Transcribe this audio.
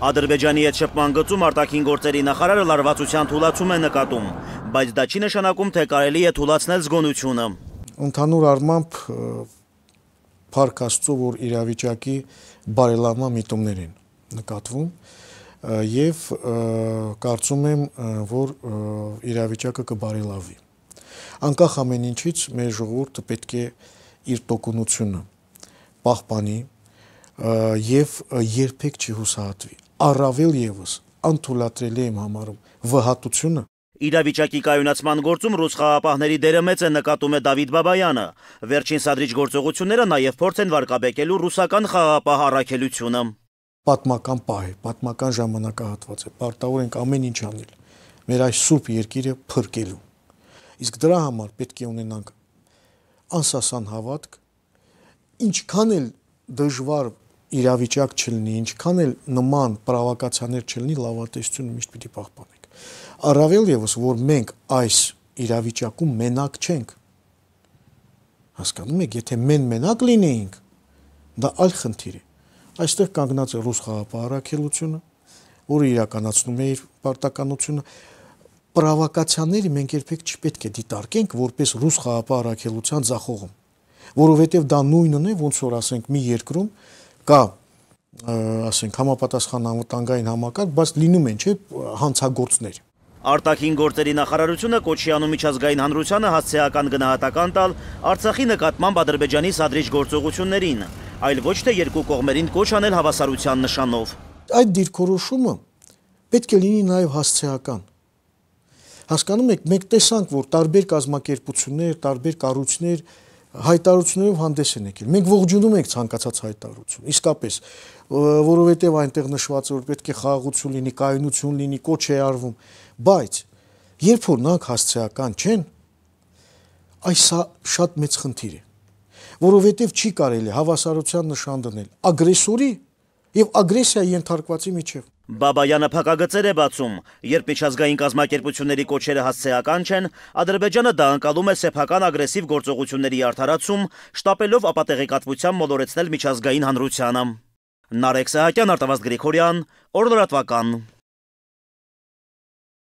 Ադրբեջանի հետ շփման գծում արտաքին գործերի նախարարը լարվածության թուլացում է նկատում, բայց դա չի նշանակում, թե կարելի է թուլացնել զգոնությունը։ Ընդհանուր առմամբ Փարք Աստծո, որ իրավիճակի բարելավման միտումներ են նկատվում եւ կարծում եմ, որ իրավիճակը կբարելավի։ Անկախ ամեն ինչից մեր ժողովուրդը պետք է իր տոկունությունը պահպանի եւ երբեք չի հուսահատվի առավել եւս անթույլատրելի եմ համարում վհատությունը Իրավիճակի կայունացման գործում ռուս խաղապահների դերը մեծ է նկատում է Դավիթ Բաբայանը։ Վերջին սադրիչ գործողությունները նաև փորձ են վարկաբեկելու ռուսական խաղապահ առաքելությունը։ Պատմական պահ է, պատմական ժամանակահատված է։ Պարտավոր ենք ամեն ինչ անել մեր այս սուրբ երկիրը փրկելու։ Իսկ դրա համար պետք է ունենանք անսասան հավատք, ինչքան էլ դժվար իրավիճակ չլինի, ինչքան էլ նման պրովոկացիաներ չլինի, լավատեսությունը միշտ պիտի պահպանենք։ Առավել եւս, որ մենք այս իրավիճակում մենակ չենք։ Հասկանում եք, եթե մեն մենակ լինեինք, դա այլ խնդիր է։ Այստեղ կանգնած է ռուս խաղապահարակելությունը, որը իրականացնում է իր պարտականությունը։ Պրովոկացիաները մենք երբեք չպետք է դիտարկենք որպես ռուս խաղապահարակելության ձախողում, որովհետև դա նույնն է, ոնց որ ասենք մի երկրում կա ասենք համապատասխան անվտանգային համակարգ, բայց լինում են, չէ, հանցագործներ։ Արտաքին գործերի նախարարությունը Կոչիանու միջազգային հանրությանը հասցեական գնահատական տալ Արցախի նկատմամբ Ադրբեջանի սադրիչ գործողություններին, այլ ոչ թե երկու կողմերին կոչ անել հավասարության նշանով։ Այդ դիրքորոշումը պետք է լինի նաև հասցեական։ Հասկանում եք, մեկ տեսանք, որ տարբեր կազմակերպություններ, տարբեր կառույցներ, հայտարարություններով հանդես են եկել։ Մենք ողջունում ենք ցանկացած հայտարարություն։ Իսկապես, որովհետև այնտեղ նշված է, որ պետք է խաղաղություն լինի, կայունություն լինի, կոչ է արվում, բայց երբ որ նրանք հասցեական չեն, այս շատ մեծ խնդիր է։ Որովհետև չի կարելի հավասարության նշան դնել ագրեսորի եւ ագրեսիայի ենթարկվածի միջև։ Բաբայանը փակագծեր է բացում, երբ միջազգային կազմակերպությունների կոչերը հասցեական չեն, Ադրբեջանը դա անցալում է սեփական ագրեսիվ գործողությունների արդարացում, շտապելով ապատեղեկատվությամբ մոլորեցնել միջազգային հանրությանը։ Նարեկ Սահակյան, Արտավազդ Գրիգորյան, Օրլրատվական։